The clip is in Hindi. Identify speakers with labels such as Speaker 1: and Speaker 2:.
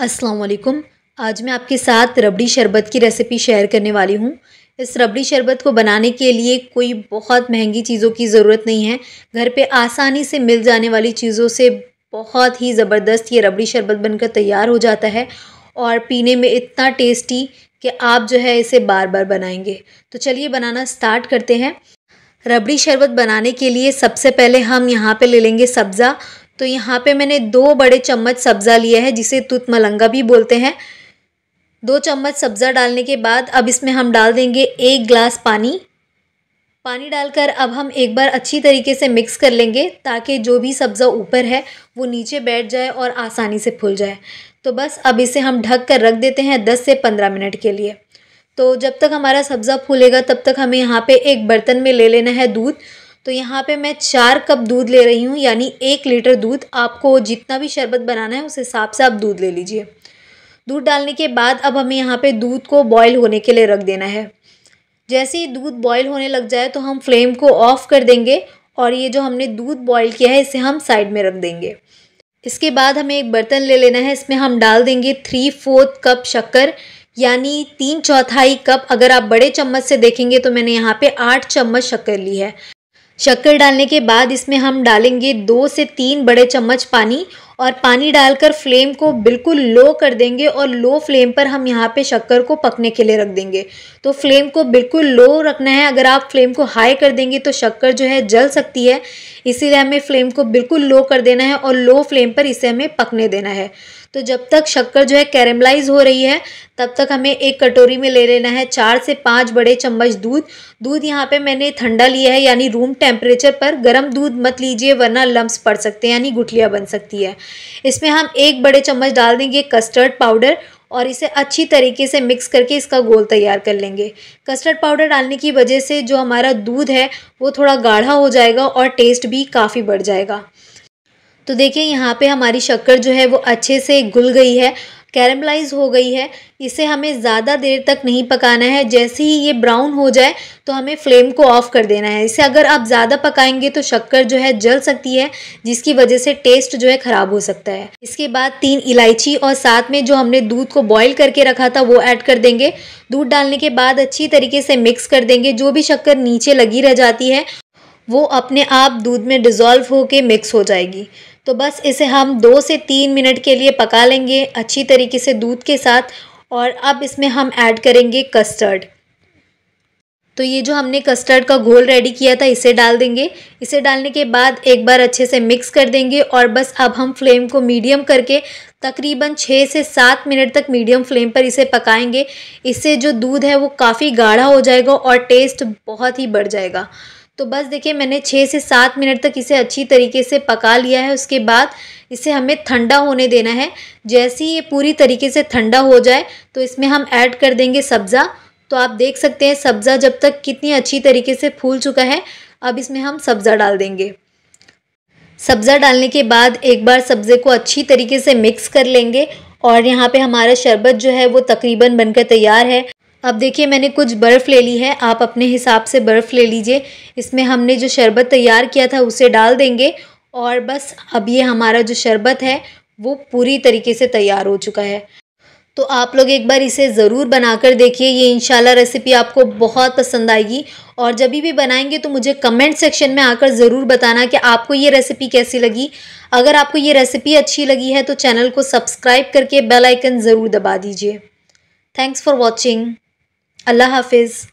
Speaker 1: अस्सलाम वालेकुम आज मैं आपके साथ रबड़ी शरबत की रेसिपी शेयर करने वाली हूँ इस रबड़ी शरबत को बनाने के लिए कोई बहुत महंगी चीज़ों की ज़रूरत नहीं है घर पे आसानी से मिल जाने वाली चीज़ों से बहुत ही ज़बरदस्त ये रबड़ी शरबत बनकर तैयार हो जाता है और पीने में इतना टेस्टी कि आप जो है इसे बार बार बनाएंगे तो चलिए बनाना स्टार्ट करते हैं रबड़ी शरबत बनाने के लिए सबसे पहले हम यहाँ पे ले लेंगे सब्ज़ा तो यहाँ पे मैंने दो बड़े चम्मच सब्ज़ा लिया है जिसे तुत मलंगा भी बोलते हैं दो चम्मच सब्ज़ा डालने के बाद अब इसमें हम डाल देंगे एक ग्लास पानी पानी डालकर अब हम एक बार अच्छी तरीके से मिक्स कर लेंगे ताकि जो भी सब्ज़ा ऊपर है वो नीचे बैठ जाए और आसानी से फूल जाए तो बस अब इसे हम ढक कर रख देते हैं दस से पंद्रह मिनट के लिए तो जब तक हमारा सब्ज़ा फूलेगा तब तक हमें यहाँ पे एक बर्तन में ले लेना है दूध तो यहाँ पे मैं चार कप दूध ले रही हूँ यानी एक लीटर दूध आपको जितना भी शरबत बनाना है उस हिसाब से आप दूध ले लीजिए दूध डालने के बाद अब हमें यहाँ पे दूध को बॉयल होने के लिए रख देना है जैसे ही दूध बॉयल होने लग जाए तो हम फ्लेम को ऑफ़ कर देंगे और ये जो हमने दूध बॉयल किया है इसे हम साइड में रख देंगे इसके बाद हमें एक बर्तन ले लेना है इसमें हम डाल देंगे थ्री फोर्थ कप शक्कर यानी तीन चौथाई कप अगर आप बड़े चम्मच से देखेंगे तो मैंने यहाँ पे आठ चम्मच शक्कर ली है शक्कर डालने के बाद इसमें हम डालेंगे दो से तीन बड़े चम्मच पानी और पानी डालकर फ्लेम को बिल्कुल लो कर देंगे और लो फ्लेम पर हम यहाँ पे शक्कर को पकने के लिए रख देंगे तो फ्लेम को बिल्कुल लो रखना है अगर आप फ्लेम को हाई कर देंगे तो शक्कर जो है जल सकती है इसीलिए हमें फ्लेम को बिल्कुल लो कर देना है और लो फ्लेम पर इसे हमें पकने देना है तो जब तक शक्कर जो है कैरेमलाइज हो रही है तब तक हमें एक कटोरी में ले लेना है चार से पाँच बड़े चम्मच दूध दूध यहाँ पे मैंने ठंडा लिया है यानी रूम टेम्परेचर पर गर्म दूध मत लीजिए वरना लम्ब पड़ सकते हैं यानी गुठलियाँ बन सकती है इसमें हम एक बड़े चम्मच डाल देंगे कस्टर्ड पाउडर और इसे अच्छी तरीके से मिक्स करके इसका गोल तैयार कर लेंगे कस्टर्ड पाउडर डालने की वजह से जो हमारा दूध है वो थोड़ा गाढ़ा हो जाएगा और टेस्ट भी काफ़ी बढ़ जाएगा तो देखिए यहाँ पे हमारी शक्कर जो है वो अच्छे से घुल गई है कैरमलाइज हो गई है इसे हमें ज़्यादा देर तक नहीं पकाना है जैसे ही ये ब्राउन हो जाए तो हमें फ्लेम को ऑफ़ कर देना है इसे अगर आप ज़्यादा पकाएंगे तो शक्कर जो है जल सकती है जिसकी वजह से टेस्ट जो है ख़राब हो सकता है इसके बाद तीन इलायची और साथ में जो हमने दूध को बॉईल करके रखा था वो ऐड कर देंगे दूध डालने के बाद अच्छी तरीके से मिक्स कर देंगे जो भी शक्कर नीचे लगी रह जाती है वो अपने आप दूध में डिज़ोल्व होकर मिक्स हो जाएगी तो बस इसे हम दो से तीन मिनट के लिए पका लेंगे अच्छी तरीके से दूध के साथ और अब इसमें हम ऐड करेंगे कस्टर्ड तो ये जो हमने कस्टर्ड का घोल रेडी किया था इसे डाल देंगे इसे डालने के बाद एक बार अच्छे से मिक्स कर देंगे और बस अब हम फ्लेम को मीडियम करके तकरीबन छः से सात मिनट तक मीडियम फ्लेम पर इसे पकाएंगे इससे जो दूध है वो काफ़ी गाढ़ा हो जाएगा और टेस्ट बहुत ही बढ़ जाएगा तो बस देखिए मैंने छः से सात मिनट तक इसे अच्छी तरीके से पका लिया है उसके बाद इसे हमें ठंडा होने देना है जैसे ही ये पूरी तरीके से ठंडा हो जाए तो इसमें हम ऐड कर देंगे सब्ज़ा तो आप देख सकते हैं सब्ज़ा जब तक कितनी अच्छी तरीके से फूल चुका है अब इसमें हम सब्ज़ा डाल देंगे सब्ज़ा डालने के बाद एक बार सब्ज़े को अच्छी तरीके से मिक्स कर लेंगे और यहाँ पे हमारा शरबत जो है वो तकरीबन बनकर तैयार है अब देखिए मैंने कुछ बर्फ़ ले ली है आप अपने हिसाब से बर्फ़ ले लीजिए इसमें हमने जो शरबत तैयार किया था उसे डाल देंगे और बस अब ये हमारा जो शरबत है वो पूरी तरीके से तैयार हो चुका है तो आप लोग एक बार इसे ज़रूर बनाकर देखिए ये इन रेसिपी आपको बहुत पसंद आएगी और जब भी बनाएंगे तो मुझे कमेंट सेक्शन में आकर ज़रूर बताना कि आपको ये रेसिपी कैसी लगी अगर आपको ये रेसिपी अच्छी लगी है तो चैनल को सब्सक्राइब करके बेल आइकन ज़रूर दबा दीजिए थैंक्स फॉर वॉचिंग अल्लाह हाफिज़